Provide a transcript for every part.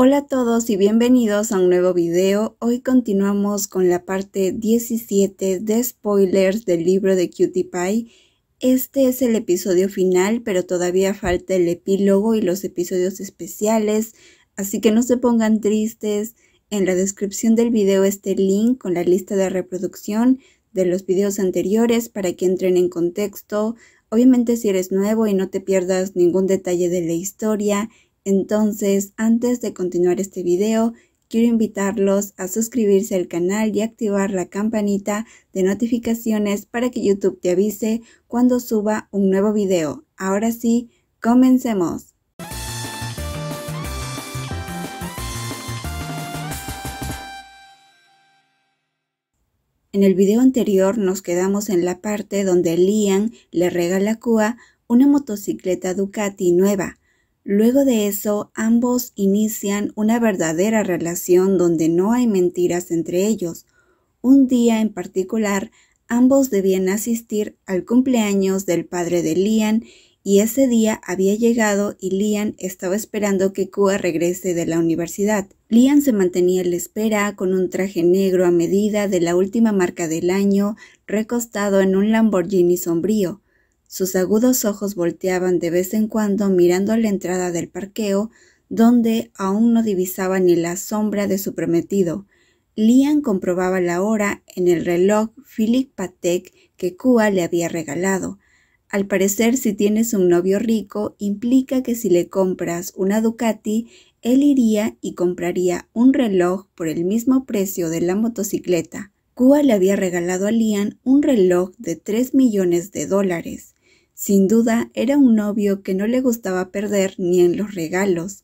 Hola a todos y bienvenidos a un nuevo video. Hoy continuamos con la parte 17 de spoilers del libro de Cutie Pie. Este es el episodio final, pero todavía falta el epílogo y los episodios especiales, así que no se pongan tristes. En la descripción del video está el link con la lista de reproducción de los videos anteriores para que entren en contexto. Obviamente si eres nuevo y no te pierdas ningún detalle de la historia entonces, antes de continuar este video, quiero invitarlos a suscribirse al canal y activar la campanita de notificaciones para que YouTube te avise cuando suba un nuevo video. Ahora sí, comencemos. En el video anterior nos quedamos en la parte donde Liam le regala a Cua una motocicleta Ducati nueva Luego de eso, ambos inician una verdadera relación donde no hay mentiras entre ellos. Un día en particular, ambos debían asistir al cumpleaños del padre de Lian y ese día había llegado y Lian estaba esperando que Kua regrese de la universidad. Lian se mantenía en la espera con un traje negro a medida de la última marca del año, recostado en un Lamborghini sombrío. Sus agudos ojos volteaban de vez en cuando mirando a la entrada del parqueo, donde aún no divisaba ni la sombra de su prometido. Lian comprobaba la hora en el reloj Philip Patek que Kua le había regalado. Al parecer, si tienes un novio rico, implica que si le compras una Ducati, él iría y compraría un reloj por el mismo precio de la motocicleta. Kua le había regalado a Lian un reloj de 3 millones de dólares. Sin duda era un novio que no le gustaba perder ni en los regalos.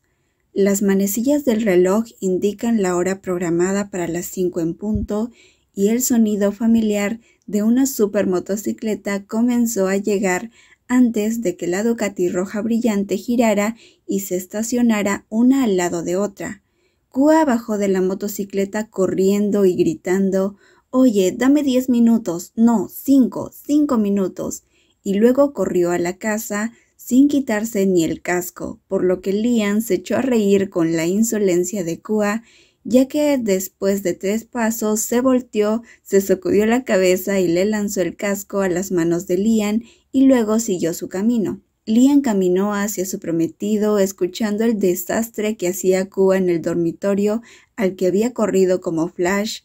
Las manecillas del reloj indican la hora programada para las cinco en punto y el sonido familiar de una supermotocicleta comenzó a llegar antes de que la Ducati roja brillante girara y se estacionara una al lado de otra. Kua bajó de la motocicleta corriendo y gritando Oye, dame diez minutos, no, cinco, cinco minutos y luego corrió a la casa sin quitarse ni el casco, por lo que Lian se echó a reír con la insolencia de Kua, ya que después de tres pasos se volteó, se sacudió la cabeza y le lanzó el casco a las manos de Lian y luego siguió su camino. Lian caminó hacia su prometido, escuchando el desastre que hacía Kua en el dormitorio al que había corrido como Flash,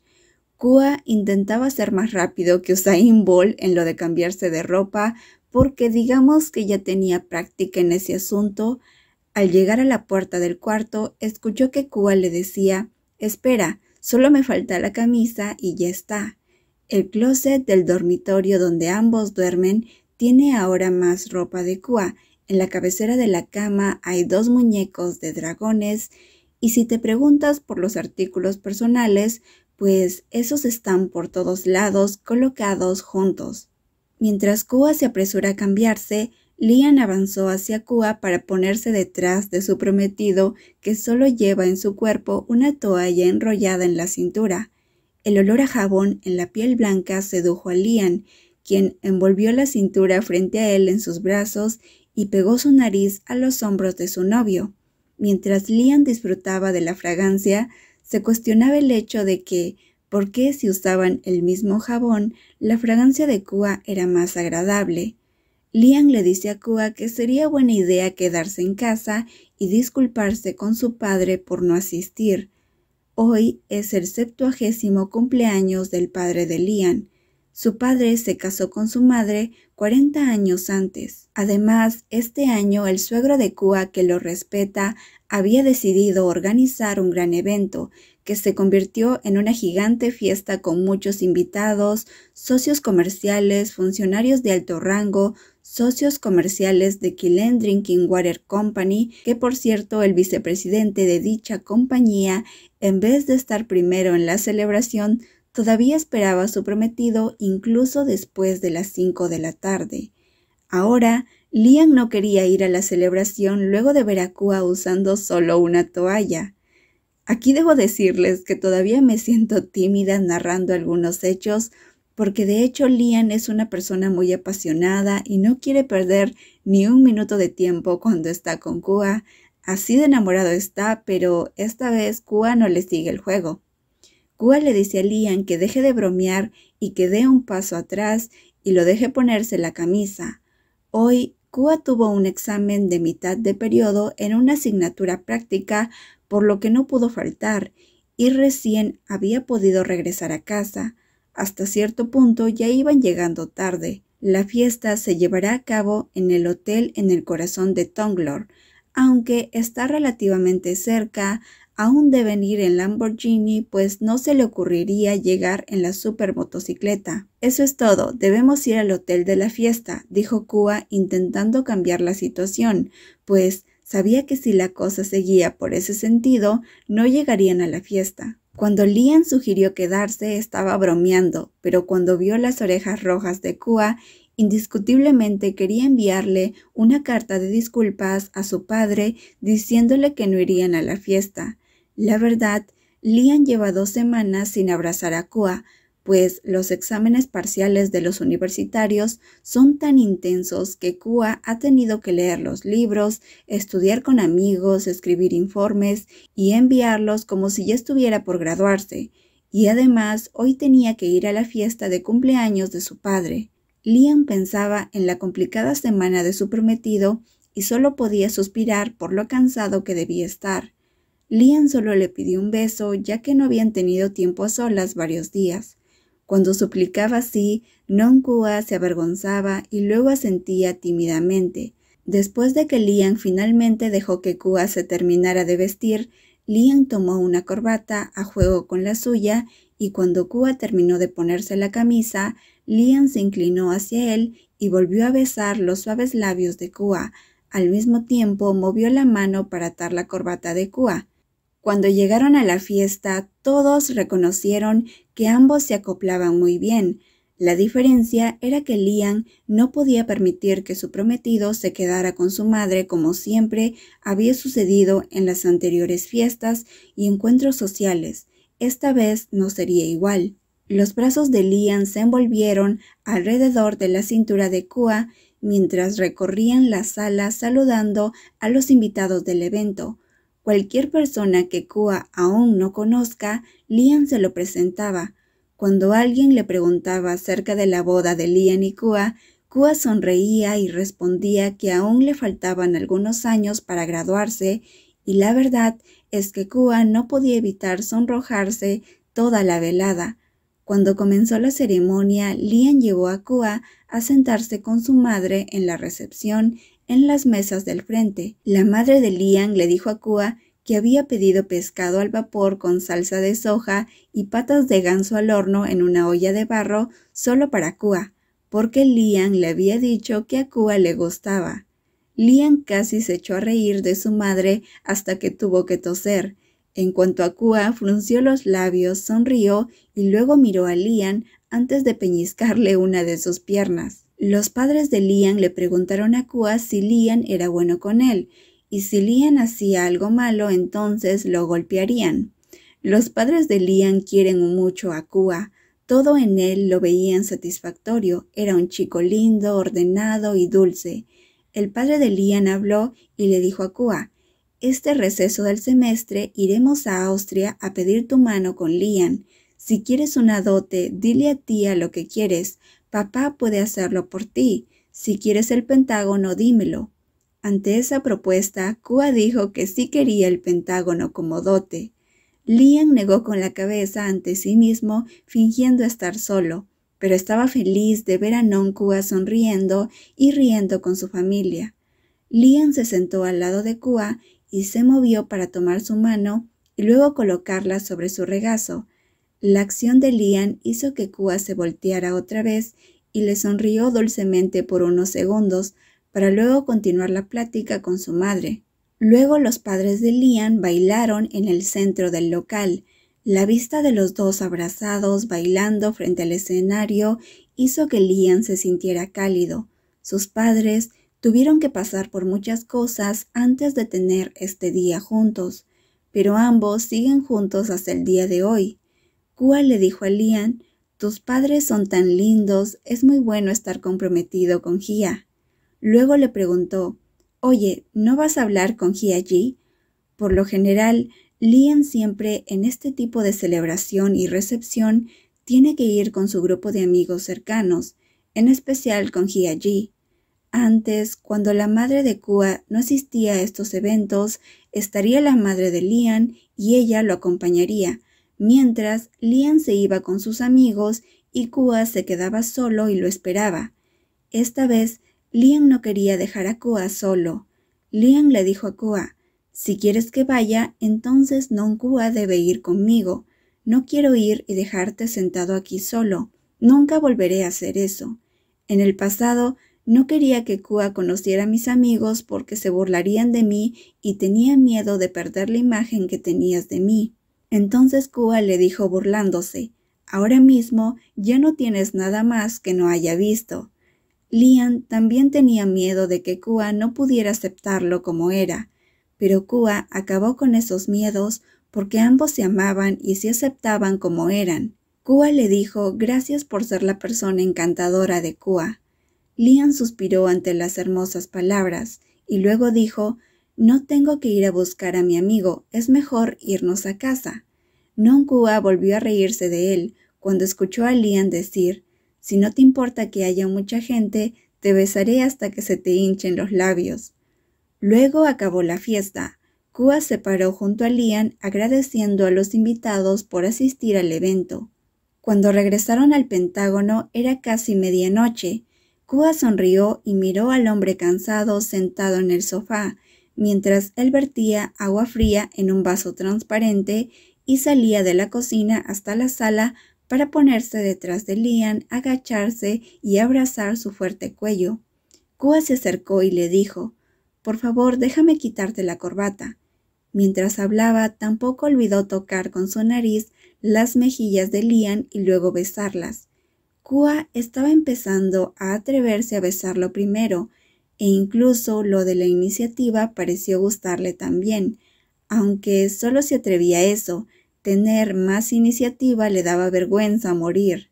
Kua intentaba ser más rápido que Usain Bolt en lo de cambiarse de ropa porque digamos que ya tenía práctica en ese asunto. Al llegar a la puerta del cuarto, escuchó que Kua le decía, espera, solo me falta la camisa y ya está. El closet del dormitorio donde ambos duermen tiene ahora más ropa de Kua. En la cabecera de la cama hay dos muñecos de dragones y si te preguntas por los artículos personales, pues esos están por todos lados colocados juntos. Mientras Kua se apresura a cambiarse, Lian avanzó hacia Kua para ponerse detrás de su prometido, que solo lleva en su cuerpo una toalla enrollada en la cintura. El olor a jabón en la piel blanca sedujo a Lian, quien envolvió la cintura frente a él en sus brazos y pegó su nariz a los hombros de su novio. Mientras Lian disfrutaba de la fragancia, se cuestionaba el hecho de que, ¿por qué si usaban el mismo jabón, la fragancia de Kua era más agradable? Lian le dice a Kua que sería buena idea quedarse en casa y disculparse con su padre por no asistir. Hoy es el septuagésimo cumpleaños del padre de Lian. Su padre se casó con su madre 40 años antes. Además, este año el suegro de Kua, que lo respeta, había decidido organizar un gran evento que se convirtió en una gigante fiesta con muchos invitados, socios comerciales, funcionarios de alto rango, socios comerciales de Killen Drinking Water Company, que por cierto el vicepresidente de dicha compañía, en vez de estar primero en la celebración, todavía esperaba su prometido incluso después de las 5 de la tarde. Ahora, Liam no quería ir a la celebración luego de Kua usando solo una toalla. Aquí debo decirles que todavía me siento tímida narrando algunos hechos, porque de hecho Lian es una persona muy apasionada y no quiere perder ni un minuto de tiempo cuando está con Kua. Así de enamorado está, pero esta vez Kua no le sigue el juego. Kua le dice a Lian que deje de bromear y que dé un paso atrás y lo deje ponerse la camisa. Hoy Kua tuvo un examen de mitad de periodo en una asignatura práctica, por lo que no pudo faltar, y recién había podido regresar a casa. Hasta cierto punto ya iban llegando tarde. La fiesta se llevará a cabo en el hotel en el corazón de Tonglor, aunque está relativamente cerca, aún deben ir en Lamborghini, pues no se le ocurriría llegar en la supermotocicleta. Eso es todo, debemos ir al hotel de la fiesta, dijo Kua intentando cambiar la situación, pues Sabía que si la cosa seguía por ese sentido, no llegarían a la fiesta. Cuando Lian sugirió quedarse, estaba bromeando, pero cuando vio las orejas rojas de Kua, indiscutiblemente quería enviarle una carta de disculpas a su padre diciéndole que no irían a la fiesta. La verdad, Lian lleva dos semanas sin abrazar a Kua, pues los exámenes parciales de los universitarios son tan intensos que Kua ha tenido que leer los libros, estudiar con amigos, escribir informes y enviarlos como si ya estuviera por graduarse, y además hoy tenía que ir a la fiesta de cumpleaños de su padre. Liam pensaba en la complicada semana de su prometido y solo podía suspirar por lo cansado que debía estar. Liam solo le pidió un beso ya que no habían tenido tiempo a solas varios días. Cuando suplicaba así, Kua se avergonzaba y luego asentía tímidamente. Después de que Lian finalmente dejó que Kua se terminara de vestir, Lian tomó una corbata a juego con la suya y cuando Kua terminó de ponerse la camisa, Lian se inclinó hacia él y volvió a besar los suaves labios de Kua. Al mismo tiempo movió la mano para atar la corbata de Kua. Cuando llegaron a la fiesta, todos reconocieron que ambos se acoplaban muy bien. La diferencia era que Lian no podía permitir que su prometido se quedara con su madre como siempre había sucedido en las anteriores fiestas y encuentros sociales. Esta vez no sería igual. Los brazos de Lian se envolvieron alrededor de la cintura de Kua mientras recorrían la sala saludando a los invitados del evento. Cualquier persona que Kua aún no conozca, Lian se lo presentaba. Cuando alguien le preguntaba acerca de la boda de Lian y Kua, Kua sonreía y respondía que aún le faltaban algunos años para graduarse, y la verdad es que Kua no podía evitar sonrojarse toda la velada. Cuando comenzó la ceremonia, Lian llevó a Kua a sentarse con su madre en la recepción en las mesas del frente. La madre de Lian le dijo a Kua que había pedido pescado al vapor con salsa de soja y patas de ganso al horno en una olla de barro solo para Kua, porque Lian le había dicho que a Kua le gustaba. Lian casi se echó a reír de su madre hasta que tuvo que toser. En cuanto a Kua, frunció los labios, sonrió y luego miró a Lian antes de peñiscarle una de sus piernas. Los padres de Lian le preguntaron a Kua si Lian era bueno con él, y si Lian hacía algo malo, entonces lo golpearían. Los padres de Lian quieren mucho a Kua. Todo en él lo veían satisfactorio. Era un chico lindo, ordenado y dulce. El padre de Lian habló y le dijo a Kua, este receso del semestre iremos a Austria a pedir tu mano con Lian. Si quieres una dote, dile a tía lo que quieres. Papá puede hacerlo por ti. Si quieres el Pentágono, dímelo. Ante esa propuesta, Kua dijo que sí quería el Pentágono como dote. Liam negó con la cabeza ante sí mismo, fingiendo estar solo, pero estaba feliz de ver a Non Kua sonriendo y riendo con su familia. Liam se sentó al lado de Kua y se movió para tomar su mano y luego colocarla sobre su regazo, la acción de Lian hizo que Kua se volteara otra vez y le sonrió dulcemente por unos segundos para luego continuar la plática con su madre. Luego los padres de Lian bailaron en el centro del local. La vista de los dos abrazados bailando frente al escenario hizo que Lian se sintiera cálido. Sus padres tuvieron que pasar por muchas cosas antes de tener este día juntos, pero ambos siguen juntos hasta el día de hoy. Kua le dijo a Lian, tus padres son tan lindos, es muy bueno estar comprometido con Gia. Luego le preguntó, oye, ¿no vas a hablar con Gia Ji? Por lo general, Lian siempre en este tipo de celebración y recepción tiene que ir con su grupo de amigos cercanos, en especial con Gia Ji. Antes, cuando la madre de Kua no asistía a estos eventos, estaría la madre de Lian y ella lo acompañaría, mientras Lian se iba con sus amigos y Kua se quedaba solo y lo esperaba. Esta vez, Lian no quería dejar a Kua solo. Lian le dijo a Kua, si quieres que vaya, entonces Non Kua debe ir conmigo. No quiero ir y dejarte sentado aquí solo. Nunca volveré a hacer eso. En el pasado, no quería que Kua conociera a mis amigos porque se burlarían de mí y tenía miedo de perder la imagen que tenías de mí. Entonces Kua le dijo burlándose, Ahora mismo ya no tienes nada más que no haya visto. Lian también tenía miedo de que Kua no pudiera aceptarlo como era, pero Kua acabó con esos miedos porque ambos se amaban y se aceptaban como eran. Kua le dijo gracias por ser la persona encantadora de Kua. Lian suspiró ante las hermosas palabras y luego dijo no tengo que ir a buscar a mi amigo, es mejor irnos a casa. Non-Kua volvió a reírse de él cuando escuchó a Lian decir, Si no te importa que haya mucha gente, te besaré hasta que se te hinchen los labios. Luego acabó la fiesta. Kua se paró junto a Lian agradeciendo a los invitados por asistir al evento. Cuando regresaron al Pentágono era casi medianoche. Kua sonrió y miró al hombre cansado sentado en el sofá mientras él vertía agua fría en un vaso transparente y salía de la cocina hasta la sala para ponerse detrás de Lian, agacharse y abrazar su fuerte cuello. Kua se acercó y le dijo, Por favor, déjame quitarte la corbata. Mientras hablaba, tampoco olvidó tocar con su nariz las mejillas de Lian y luego besarlas. Kua estaba empezando a atreverse a besarlo primero, e incluso lo de la iniciativa pareció gustarle también, aunque solo se atrevía a eso, tener más iniciativa le daba vergüenza morir.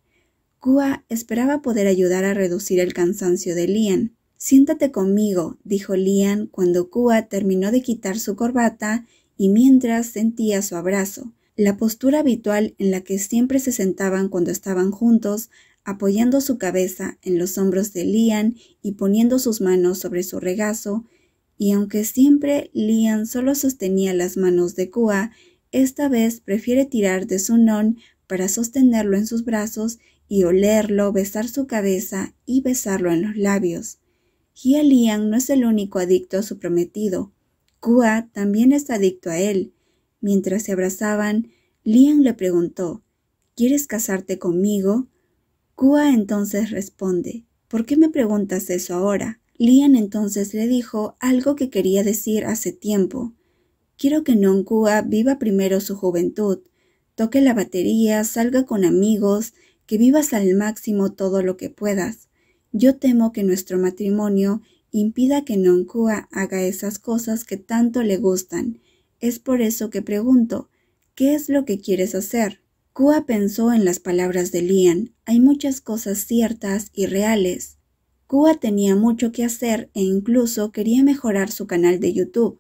Kua esperaba poder ayudar a reducir el cansancio de Lian. Siéntate conmigo, dijo Lian cuando Kua terminó de quitar su corbata y mientras sentía su abrazo. La postura habitual en la que siempre se sentaban cuando estaban juntos apoyando su cabeza en los hombros de Lian y poniendo sus manos sobre su regazo, y aunque siempre Lian solo sostenía las manos de Kua, esta vez prefiere tirar de su non para sostenerlo en sus brazos y olerlo, besar su cabeza y besarlo en los labios. Hia Lian no es el único adicto a su prometido. Kua también está adicto a él. Mientras se abrazaban, Lian le preguntó, ¿Quieres casarte conmigo? Kua entonces responde, ¿por qué me preguntas eso ahora? Lian entonces le dijo algo que quería decir hace tiempo. Quiero que Kua viva primero su juventud, toque la batería, salga con amigos, que vivas al máximo todo lo que puedas. Yo temo que nuestro matrimonio impida que Kua haga esas cosas que tanto le gustan. Es por eso que pregunto, ¿qué es lo que quieres hacer? Kua pensó en las palabras de Lian. Hay muchas cosas ciertas y reales. Kua tenía mucho que hacer e incluso quería mejorar su canal de YouTube.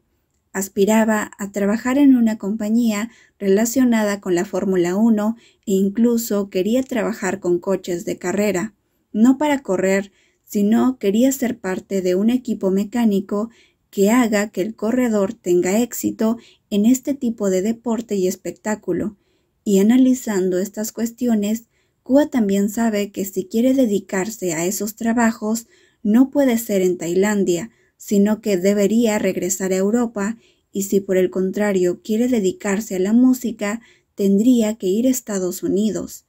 Aspiraba a trabajar en una compañía relacionada con la Fórmula 1 e incluso quería trabajar con coches de carrera, no para correr, sino quería ser parte de un equipo mecánico que haga que el corredor tenga éxito en este tipo de deporte y espectáculo y analizando estas cuestiones, Cuba también sabe que si quiere dedicarse a esos trabajos, no puede ser en Tailandia, sino que debería regresar a Europa y si por el contrario quiere dedicarse a la música, tendría que ir a Estados Unidos.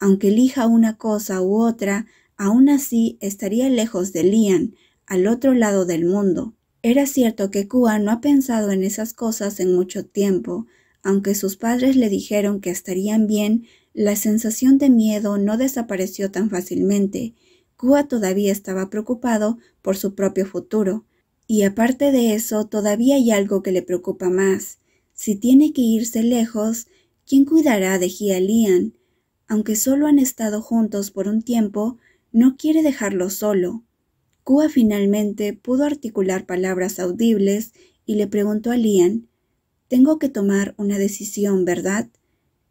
Aunque elija una cosa u otra, aún así estaría lejos de Lian, al otro lado del mundo. Era cierto que Cuba no ha pensado en esas cosas en mucho tiempo, aunque sus padres le dijeron que estarían bien, la sensación de miedo no desapareció tan fácilmente. Kua todavía estaba preocupado por su propio futuro. Y aparte de eso, todavía hay algo que le preocupa más. Si tiene que irse lejos, ¿quién cuidará de a Lian? Aunque solo han estado juntos por un tiempo, no quiere dejarlo solo. Kua finalmente pudo articular palabras audibles y le preguntó a Lian, tengo que tomar una decisión, ¿verdad?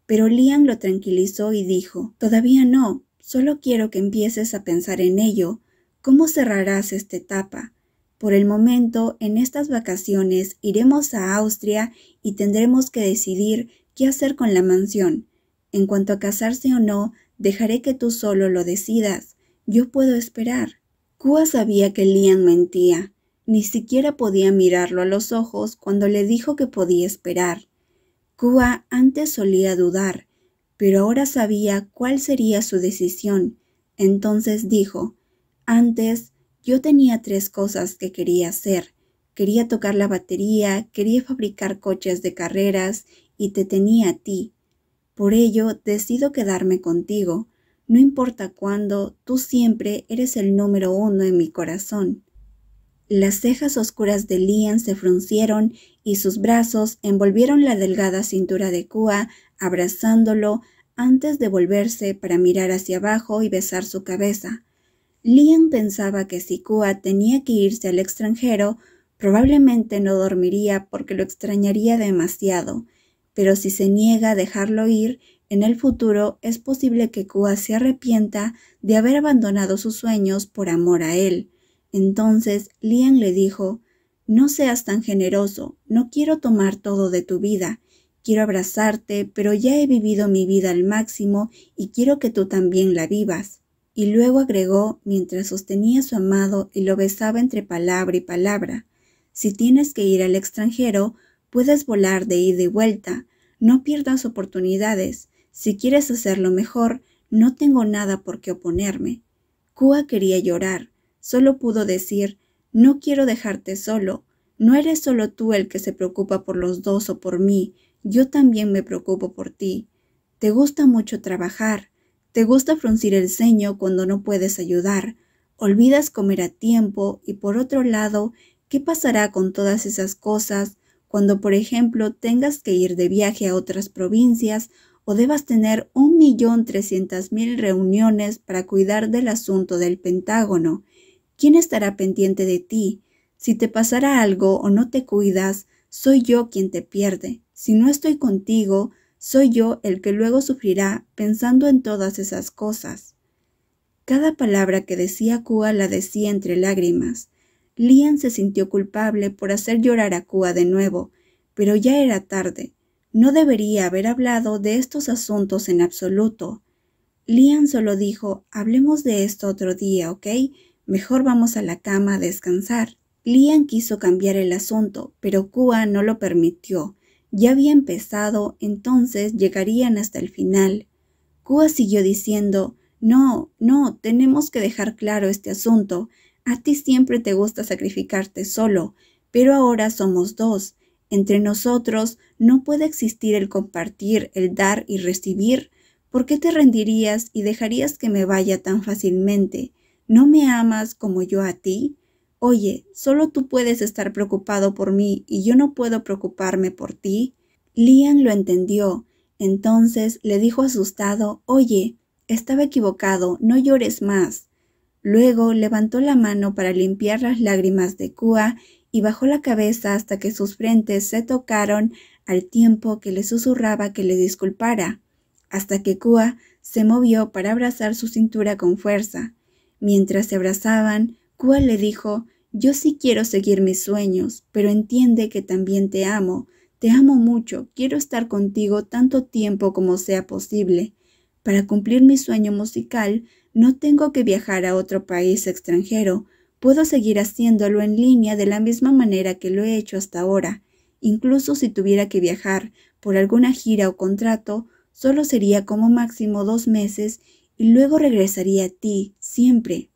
Pero Liam lo tranquilizó y dijo, Todavía no, solo quiero que empieces a pensar en ello, cómo cerrarás esta etapa. Por el momento, en estas vacaciones iremos a Austria y tendremos que decidir qué hacer con la mansión. En cuanto a casarse o no, dejaré que tú solo lo decidas. Yo puedo esperar. Kua sabía que Liam mentía, ni siquiera podía mirarlo a los ojos cuando le dijo que podía esperar. Kua antes solía dudar, pero ahora sabía cuál sería su decisión. Entonces dijo, antes yo tenía tres cosas que quería hacer. Quería tocar la batería, quería fabricar coches de carreras y te tenía a ti. Por ello decido quedarme contigo. No importa cuándo, tú siempre eres el número uno en mi corazón. Las cejas oscuras de Lien se fruncieron y sus brazos envolvieron la delgada cintura de Kua, abrazándolo antes de volverse para mirar hacia abajo y besar su cabeza. Lien pensaba que si Kua tenía que irse al extranjero, probablemente no dormiría porque lo extrañaría demasiado, pero si se niega a dejarlo ir, en el futuro es posible que Kua se arrepienta de haber abandonado sus sueños por amor a él. Entonces Lian le dijo, No seas tan generoso, no quiero tomar todo de tu vida, quiero abrazarte, pero ya he vivido mi vida al máximo y quiero que tú también la vivas. Y luego agregó, mientras sostenía a su amado y lo besaba entre palabra y palabra, Si tienes que ir al extranjero, puedes volar de ida y vuelta, no pierdas oportunidades, si quieres hacerlo mejor, no tengo nada por qué oponerme. Kua quería llorar, Solo pudo decir, no quiero dejarte solo, no eres solo tú el que se preocupa por los dos o por mí, yo también me preocupo por ti. Te gusta mucho trabajar, te gusta fruncir el ceño cuando no puedes ayudar, olvidas comer a tiempo y por otro lado, ¿qué pasará con todas esas cosas cuando, por ejemplo, tengas que ir de viaje a otras provincias o debas tener un mil reuniones para cuidar del asunto del Pentágono? ¿Quién estará pendiente de ti? Si te pasará algo o no te cuidas, soy yo quien te pierde. Si no estoy contigo, soy yo el que luego sufrirá pensando en todas esas cosas. Cada palabra que decía Kua la decía entre lágrimas. Lian se sintió culpable por hacer llorar a Kua de nuevo, pero ya era tarde. No debería haber hablado de estos asuntos en absoluto. Lian solo dijo, hablemos de esto otro día, ¿ok? Mejor vamos a la cama a descansar. Lian quiso cambiar el asunto, pero Kua no lo permitió. Ya había empezado, entonces llegarían hasta el final. Kua siguió diciendo, no, no, tenemos que dejar claro este asunto. A ti siempre te gusta sacrificarte solo, pero ahora somos dos. Entre nosotros no puede existir el compartir, el dar y recibir. ¿Por qué te rendirías y dejarías que me vaya tan fácilmente? ¿No me amas como yo a ti? Oye, solo tú puedes estar preocupado por mí y yo no puedo preocuparme por ti. Lian lo entendió. Entonces le dijo asustado, Oye, estaba equivocado, no llores más. Luego levantó la mano para limpiar las lágrimas de Kua y bajó la cabeza hasta que sus frentes se tocaron al tiempo que le susurraba que le disculpara, hasta que Kua se movió para abrazar su cintura con fuerza. Mientras se abrazaban, Kual le dijo, yo sí quiero seguir mis sueños, pero entiende que también te amo. Te amo mucho, quiero estar contigo tanto tiempo como sea posible. Para cumplir mi sueño musical, no tengo que viajar a otro país extranjero. Puedo seguir haciéndolo en línea de la misma manera que lo he hecho hasta ahora. Incluso si tuviera que viajar por alguna gira o contrato, solo sería como máximo dos meses y luego regresaría a ti, siempre.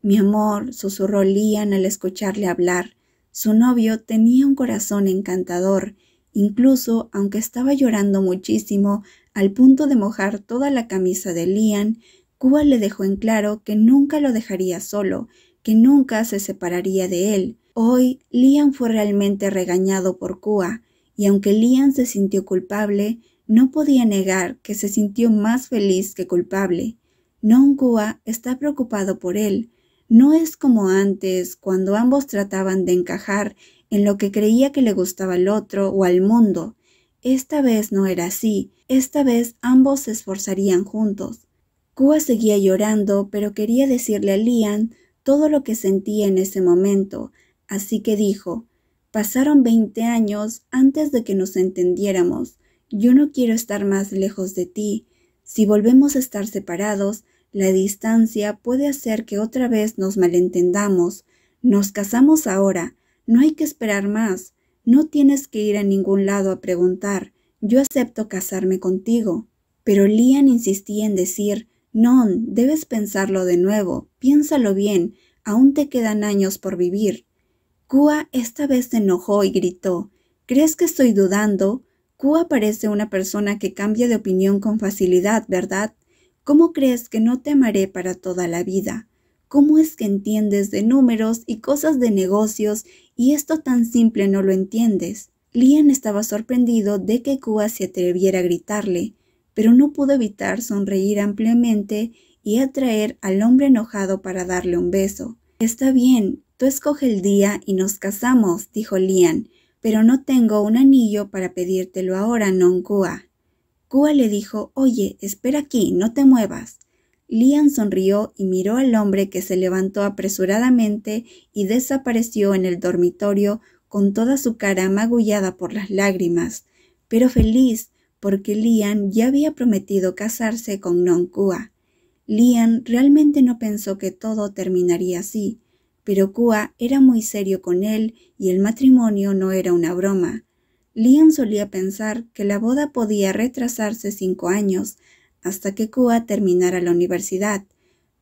Mi amor, susurró Lian al escucharle hablar. Su novio tenía un corazón encantador, incluso aunque estaba llorando muchísimo al punto de mojar toda la camisa de Lian, Kua le dejó en claro que nunca lo dejaría solo, que nunca se separaría de él. Hoy, Lian fue realmente regañado por Kua. y aunque Lian se sintió culpable, no podía negar que se sintió más feliz que culpable. Nongua está preocupado por él. No es como antes, cuando ambos trataban de encajar en lo que creía que le gustaba al otro o al mundo. Esta vez no era así, esta vez ambos se esforzarían juntos. Kua seguía llorando, pero quería decirle a Lian todo lo que sentía en ese momento, así que dijo, Pasaron veinte años antes de que nos entendiéramos. Yo no quiero estar más lejos de ti. Si volvemos a estar separados, la distancia puede hacer que otra vez nos malentendamos. Nos casamos ahora. No hay que esperar más. No tienes que ir a ningún lado a preguntar. Yo acepto casarme contigo. Pero Lian insistía en decir, no, debes pensarlo de nuevo. Piénsalo bien. Aún te quedan años por vivir. Kua esta vez se enojó y gritó, ¿crees que estoy dudando? Kua parece una persona que cambia de opinión con facilidad, ¿verdad? ¿Cómo crees que no te amaré para toda la vida? ¿Cómo es que entiendes de números y cosas de negocios y esto tan simple no lo entiendes? Lian estaba sorprendido de que Kua se atreviera a gritarle, pero no pudo evitar sonreír ampliamente y atraer al hombre enojado para darle un beso. Está bien, tú escoge el día y nos casamos, dijo Lian, pero no tengo un anillo para pedírtelo ahora, non Kua. Kua le dijo, Oye, espera aquí, no te muevas. Lian sonrió y miró al hombre que se levantó apresuradamente y desapareció en el dormitorio con toda su cara magullada por las lágrimas, pero feliz porque Lian ya había prometido casarse con Non Kua. Lian realmente no pensó que todo terminaría así, pero Kua era muy serio con él y el matrimonio no era una broma. Liam solía pensar que la boda podía retrasarse cinco años hasta que Kua terminara la universidad,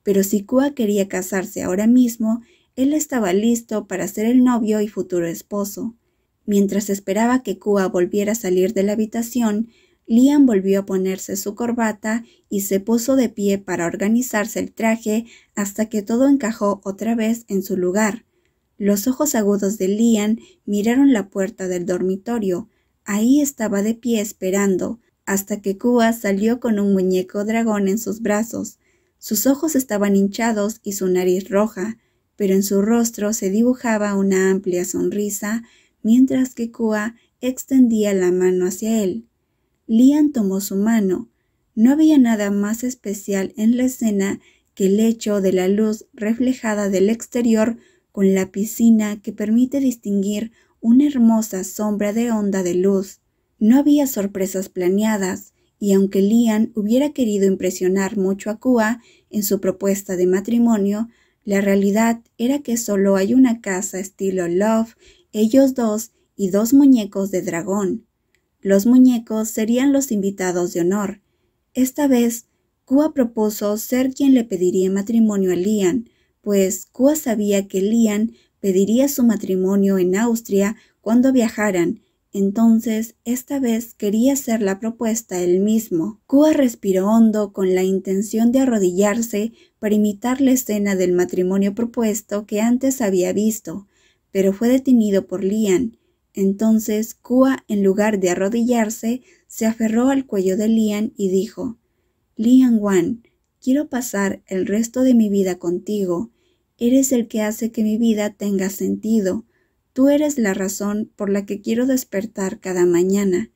pero si Kua quería casarse ahora mismo, él estaba listo para ser el novio y futuro esposo. Mientras esperaba que Kua volviera a salir de la habitación, Liam volvió a ponerse su corbata y se puso de pie para organizarse el traje hasta que todo encajó otra vez en su lugar. Los ojos agudos de Lian miraron la puerta del dormitorio. Ahí estaba de pie esperando, hasta que Kua salió con un muñeco dragón en sus brazos. Sus ojos estaban hinchados y su nariz roja, pero en su rostro se dibujaba una amplia sonrisa, mientras que Kua extendía la mano hacia él. Lian tomó su mano. No había nada más especial en la escena que el hecho de la luz reflejada del exterior con la piscina que permite distinguir una hermosa sombra de onda de luz. No había sorpresas planeadas, y aunque Lian hubiera querido impresionar mucho a Kua en su propuesta de matrimonio, la realidad era que solo hay una casa estilo Love, ellos dos y dos muñecos de dragón. Los muñecos serían los invitados de honor. Esta vez, Kua propuso ser quien le pediría matrimonio a Lian, pues Kua sabía que Lian pediría su matrimonio en Austria cuando viajaran, entonces esta vez quería hacer la propuesta él mismo. Kua respiró hondo con la intención de arrodillarse para imitar la escena del matrimonio propuesto que antes había visto, pero fue detenido por Lian. Entonces Kua, en lugar de arrodillarse, se aferró al cuello de Lian y dijo Lian Wan, Quiero pasar el resto de mi vida contigo. Eres el que hace que mi vida tenga sentido. Tú eres la razón por la que quiero despertar cada mañana.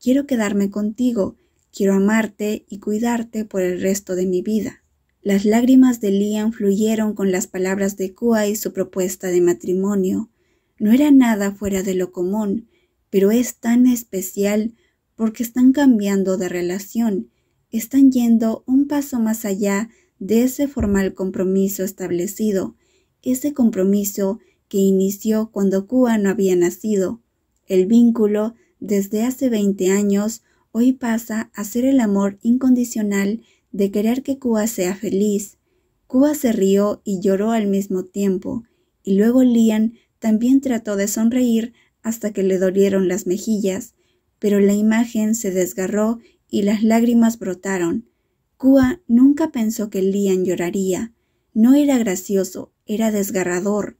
Quiero quedarme contigo. Quiero amarte y cuidarte por el resto de mi vida. Las lágrimas de Liam fluyeron con las palabras de Kua y su propuesta de matrimonio. No era nada fuera de lo común, pero es tan especial porque están cambiando de relación están yendo un paso más allá de ese formal compromiso establecido, ese compromiso que inició cuando Cuba no había nacido. El vínculo, desde hace 20 años, hoy pasa a ser el amor incondicional de querer que Cuba sea feliz. Cuba se rió y lloró al mismo tiempo, y luego Lian también trató de sonreír hasta que le dolieron las mejillas, pero la imagen se desgarró y las lágrimas brotaron. Kua nunca pensó que Lian lloraría. No era gracioso, era desgarrador.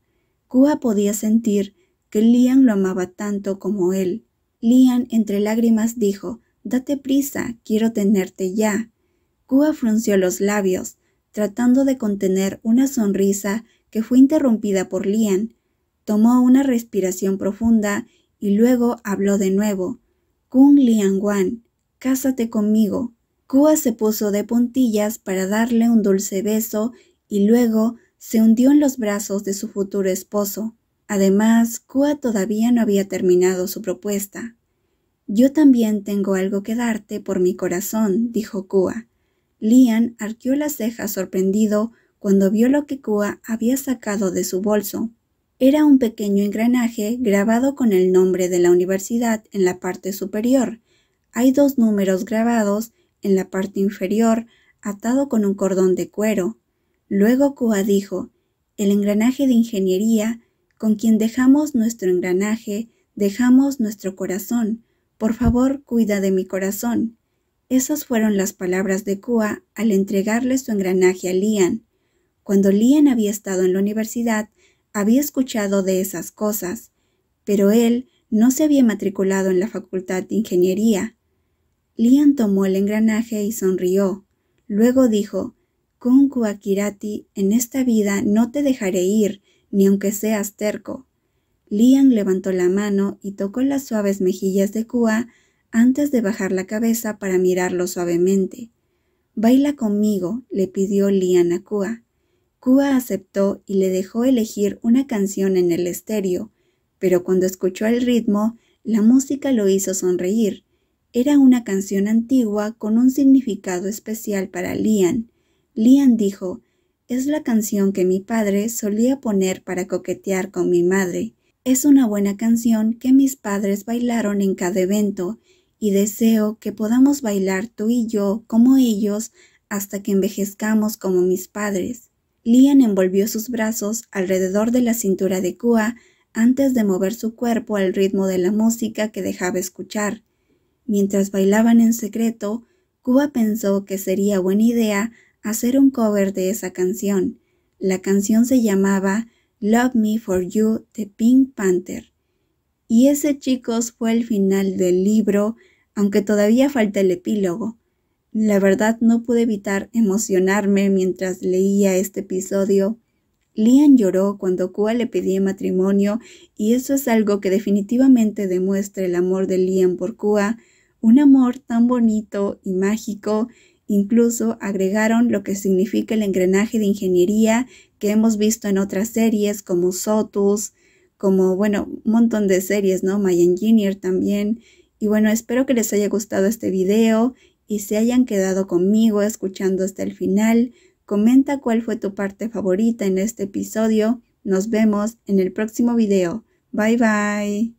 Kua podía sentir que Lian lo amaba tanto como él. Lian entre lágrimas dijo, Date prisa, quiero tenerte ya. Kua frunció los labios, tratando de contener una sonrisa que fue interrumpida por Lian. Tomó una respiración profunda y luego habló de nuevo. Kung Lian Wan, Cásate conmigo. Kua se puso de puntillas para darle un dulce beso y luego se hundió en los brazos de su futuro esposo. Además, Kua todavía no había terminado su propuesta. Yo también tengo algo que darte por mi corazón, dijo Kua. Lian arqueó las cejas sorprendido cuando vio lo que Kua había sacado de su bolso. Era un pequeño engranaje grabado con el nombre de la universidad en la parte superior hay dos números grabados en la parte inferior, atado con un cordón de cuero. Luego Kua dijo, el engranaje de ingeniería, con quien dejamos nuestro engranaje, dejamos nuestro corazón. Por favor, cuida de mi corazón. Esas fueron las palabras de Kua al entregarle su engranaje a Lian. Cuando Lian había estado en la universidad, había escuchado de esas cosas, pero él no se había matriculado en la facultad de ingeniería. Lian tomó el engranaje y sonrió. Luego dijo, con Kirati, en esta vida no te dejaré ir, ni aunque seas terco. Lian levantó la mano y tocó las suaves mejillas de Kua antes de bajar la cabeza para mirarlo suavemente. Baila conmigo, le pidió Lian a Kua. Kua aceptó y le dejó elegir una canción en el estéreo, pero cuando escuchó el ritmo, la música lo hizo sonreír era una canción antigua con un significado especial para Lian. Lian dijo, es la canción que mi padre solía poner para coquetear con mi madre. Es una buena canción que mis padres bailaron en cada evento y deseo que podamos bailar tú y yo como ellos hasta que envejezcamos como mis padres. Lian envolvió sus brazos alrededor de la cintura de Kua antes de mover su cuerpo al ritmo de la música que dejaba escuchar. Mientras bailaban en secreto, Cuba pensó que sería buena idea hacer un cover de esa canción. La canción se llamaba Love Me For You de Pink Panther. Y ese, chicos, fue el final del libro, aunque todavía falta el epílogo. La verdad no pude evitar emocionarme mientras leía este episodio. Lian lloró cuando Kua le pedía matrimonio y eso es algo que definitivamente demuestra el amor de Lian por Kua. Un amor tan bonito y mágico, incluso agregaron lo que significa el engranaje de ingeniería que hemos visto en otras series como Sotus, como, bueno, un montón de series, ¿no? My Engineer también. Y bueno, espero que les haya gustado este video y se hayan quedado conmigo escuchando hasta el final. Comenta cuál fue tu parte favorita en este episodio. Nos vemos en el próximo video. Bye bye.